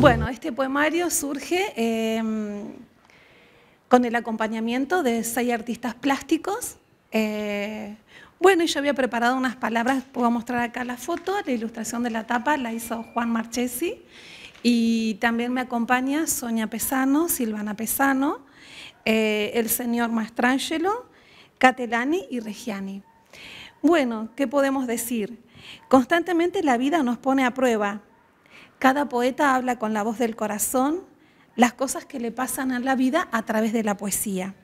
Bueno, este poemario surge em, con el acompañamiento de seis artistas plásticos. Eh, bueno, yo había preparado unas palabras, puedo mostrar acá la foto, la ilustración de la tapa la hizo Juan Marchesi y también me acompaña Sonia Pesano, Silvana Pesano, eh, el señor Mastrangelo, Catelani y Regiani. Bueno, ¿qué podemos decir? Constantemente la vida nos pone a prueba, cada poeta habla con la voz del corazón las cosas que le pasan a la vida a través de la poesía.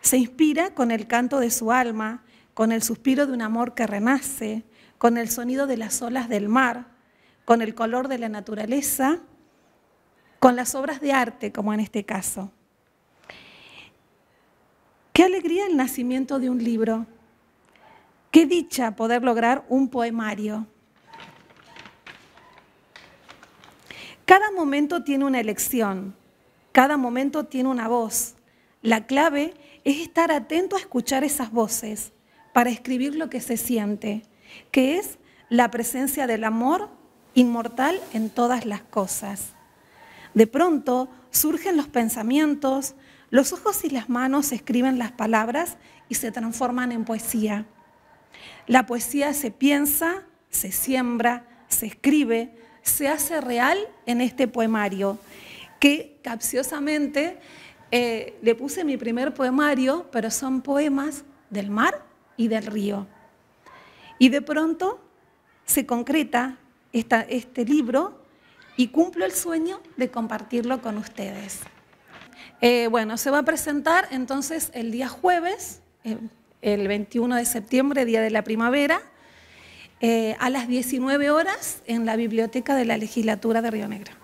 Se inspira con el canto de su alma, con el suspiro de un amor que renace, con el sonido de las olas del mar, con el color de la naturaleza, con las obras de arte, como en este caso. Qué alegría el nacimiento de un libro. Qué dicha poder lograr un poemario. Cada momento tiene una elección, cada momento tiene una voz. La clave es estar atento a escuchar esas voces para escribir lo que se siente, que es la presencia del amor inmortal en todas las cosas. De pronto surgen los pensamientos, los ojos y las manos escriben las palabras y se transforman en poesía. La poesía se piensa, se siembra, se escribe, se hace real en este poemario, que capciosamente eh, le puse mi primer poemario, pero son poemas del mar y del río. Y de pronto se concreta este libro y cumplo el sueño de compartirlo con ustedes. Eh, bueno, se va a presentar entonces el día jueves, eh, el 21 de septiembre, día de la primavera, eh, a las 19 horas en la biblioteca de la legislatura de Río Negro.